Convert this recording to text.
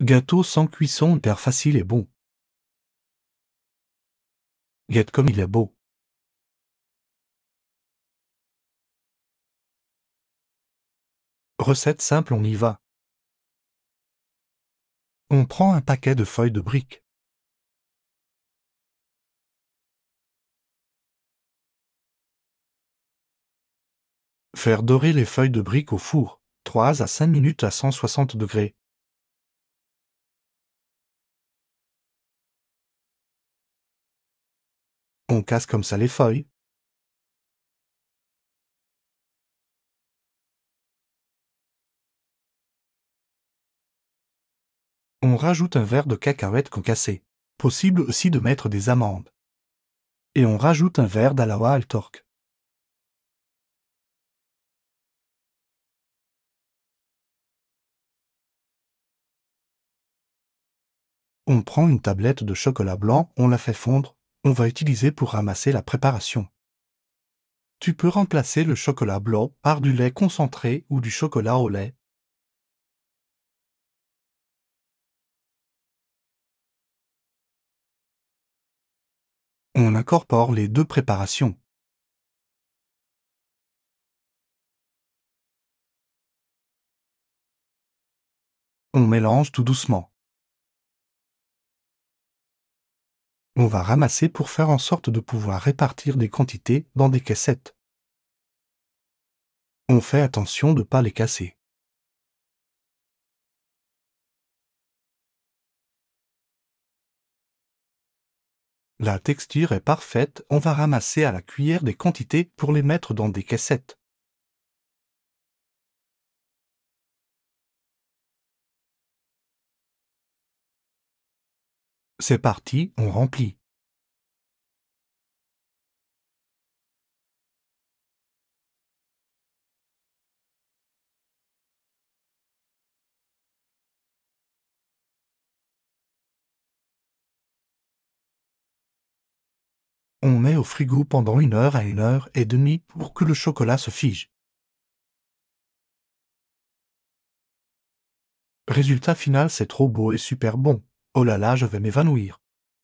Gâteau sans cuisson terre facile et bon. Guette comme il est beau. Recette simple, on y va. On prend un paquet de feuilles de briques. Faire dorer les feuilles de briques au four, 3 à 5 minutes à 160 degrés. On casse comme ça les feuilles. On rajoute un verre de cacahuètes concassées. Possible aussi de mettre des amandes. Et on rajoute un verre d'alawa al torque. On prend une tablette de chocolat blanc, on la fait fondre, on va utiliser pour ramasser la préparation. Tu peux remplacer le chocolat blanc par du lait concentré ou du chocolat au lait. On incorpore les deux préparations. On mélange tout doucement. on va ramasser pour faire en sorte de pouvoir répartir des quantités dans des caissettes. On fait attention de ne pas les casser. La texture est parfaite, on va ramasser à la cuillère des quantités pour les mettre dans des caissettes. C'est parti, on remplit. On met au frigo pendant une heure à une heure et demie pour que le chocolat se fige. Résultat final, c'est trop beau et super bon. Oh là là, je vais m'évanouir.